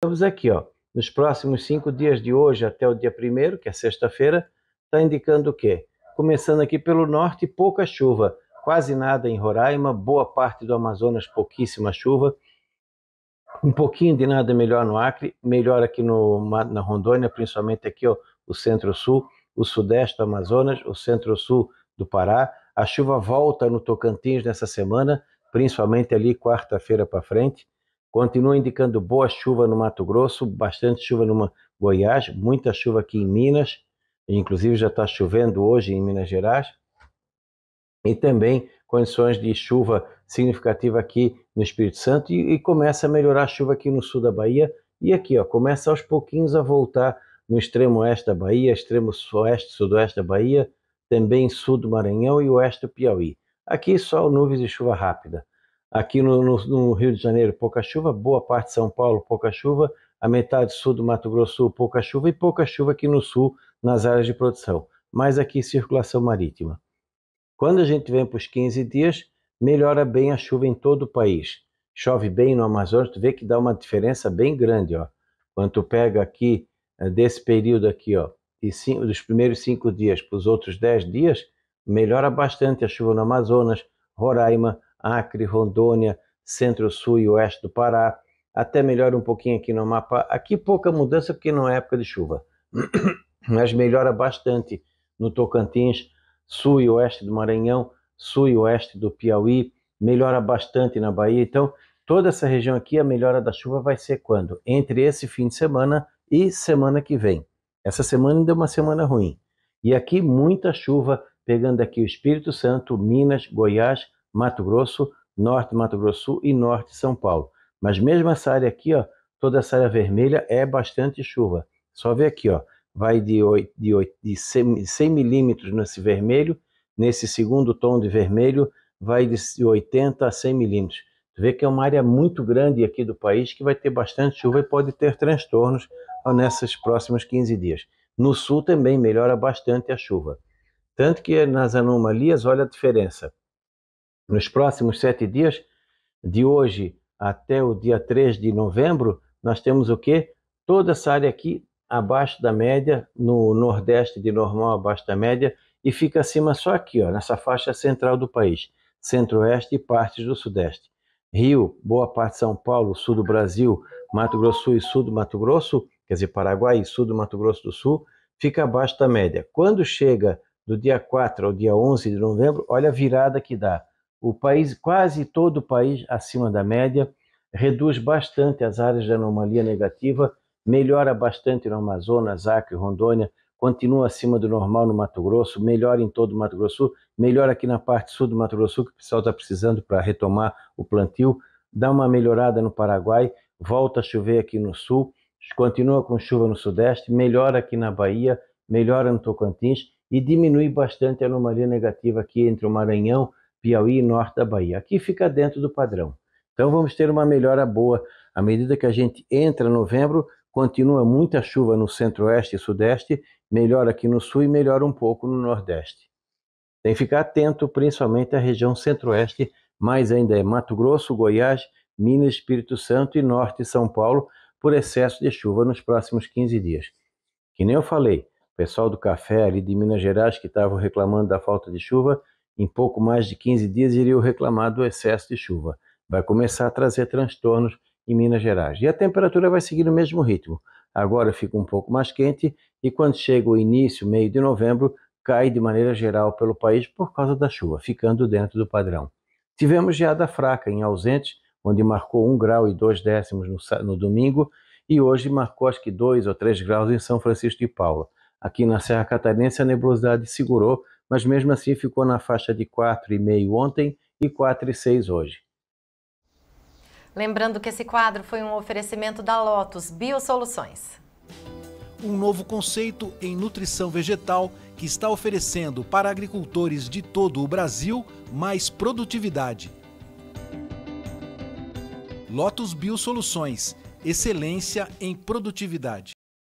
Estamos aqui, ó, nos próximos cinco dias de hoje até o dia primeiro, que é sexta-feira, está indicando o quê? Começando aqui pelo norte, pouca chuva, quase nada em Roraima, boa parte do Amazonas, pouquíssima chuva, um pouquinho de nada melhor no Acre, melhor aqui no, na Rondônia, principalmente aqui ó, o centro-sul, o sudeste do Amazonas, o centro-sul do Pará. A chuva volta no Tocantins nessa semana, principalmente ali quarta-feira para frente. Continua indicando boa chuva no Mato Grosso, bastante chuva no Goiás, muita chuva aqui em Minas, inclusive já está chovendo hoje em Minas Gerais. E também condições de chuva significativa aqui no Espírito Santo e, e começa a melhorar a chuva aqui no sul da Bahia e aqui, ó, começa aos pouquinhos a voltar no extremo oeste da Bahia, extremo oeste, sudoeste da Bahia, também sul do Maranhão e oeste do Piauí. Aqui só nuvens e chuva rápida. Aqui no, no, no, Rio de Janeiro, pouca chuva, boa parte de São Paulo, pouca chuva, a metade sul do Mato Grosso, pouca chuva e pouca chuva aqui no sul, nas áreas de produção. Mas aqui, circulação marítima. Quando a gente vem para os 15 dias, melhora bem a chuva em todo o país. Chove bem no Amazonas, tu vê que dá uma diferença bem grande, ó. Quando tu pega aqui, eh, desse período aqui, ó, e cinco, dos primeiros cinco dias para os outros dez dias, melhora bastante a chuva no Amazonas, Roraima, Acre, Rondônia, centro-sul e oeste do Pará, até melhora um pouquinho aqui no mapa. Aqui pouca mudança porque não é época de chuva, mas melhora bastante no Tocantins, sul e oeste do Maranhão, sul e oeste do Piauí, melhora bastante na Bahia. Então, toda essa região aqui, a melhora da chuva vai ser quando? Entre esse fim de semana e semana que vem. Essa semana ainda é uma semana ruim. E aqui muita chuva, pegando aqui o Espírito Santo, Minas, Goiás, Mato Grosso, norte Mato Grosso Sul e norte São Paulo. Mas mesmo essa área aqui, ó, toda essa área vermelha é bastante chuva. Só ver aqui, ó, vai de, 8, de, 8, de 100 milímetros nesse vermelho, nesse segundo tom de vermelho, vai de 80 a 100 milímetros. vê que é uma área muito grande aqui do país que vai ter bastante chuva e pode ter transtornos nesses próximos 15 dias. No sul também melhora bastante a chuva. Tanto que nas anomalias, olha a diferença. Nos próximos sete dias, de hoje até o dia 3 de novembro, nós temos o quê? Toda essa área aqui abaixo da média, no nordeste de normal abaixo da média, e fica acima só aqui, ó, nessa faixa central do país, centro-oeste e partes do sudeste. Rio, boa parte de São Paulo, sul do Brasil, Mato Grosso e sul do Mato Grosso, quer dizer, Paraguai e sul do Mato Grosso do Sul, fica abaixo da média. Quando chega do dia 4 ao dia 11 de novembro, olha a virada que dá o país, quase todo o país acima da média, reduz bastante as áreas de anomalia negativa, melhora bastante no Amazonas, Acre, Rondônia, continua acima do normal no Mato Grosso, melhora em todo o Mato Grosso, melhora aqui na parte sul do Mato Grosso, que o pessoal está precisando para retomar o plantio, dá uma melhorada no Paraguai, volta a chover aqui no sul, continua com chuva no sudeste, melhora aqui na Bahia, melhora no Tocantins e diminui bastante a anomalia negativa aqui entre o Maranhão, Piauí e norte da Bahia. Aqui fica dentro do padrão. Então vamos ter uma melhora boa à medida que a gente entra novembro, continua muita chuva no centro-oeste e sudeste, melhora aqui no sul e melhora um pouco no nordeste. Tem que ficar atento principalmente à região centro-oeste, mais ainda é Mato Grosso, Goiás, Minas, Espírito Santo e norte de São Paulo por excesso de chuva nos próximos 15 dias. Que nem eu falei, o pessoal do café ali de Minas Gerais que estavam reclamando da falta de chuva, em pouco mais de 15 dias iriam reclamar do excesso de chuva. Vai começar a trazer transtornos em Minas Gerais. E a temperatura vai seguir o mesmo ritmo. Agora fica um pouco mais quente e quando chega o início, meio de novembro, cai de maneira geral pelo país por causa da chuva, ficando dentro do padrão. Tivemos geada fraca em ausentes, onde marcou 1 grau e 2 décimos no, no domingo, e hoje marcou acho que 2 ou 3 graus em São Francisco de Paula. Aqui na Serra Catarinense a nebulosidade segurou, mas mesmo assim ficou na faixa de 4,5 ontem e 4,6 hoje. Lembrando que esse quadro foi um oferecimento da Lotus Biosoluções. Um novo conceito em nutrição vegetal que está oferecendo para agricultores de todo o Brasil mais produtividade. Lotus Biosoluções, excelência em produtividade.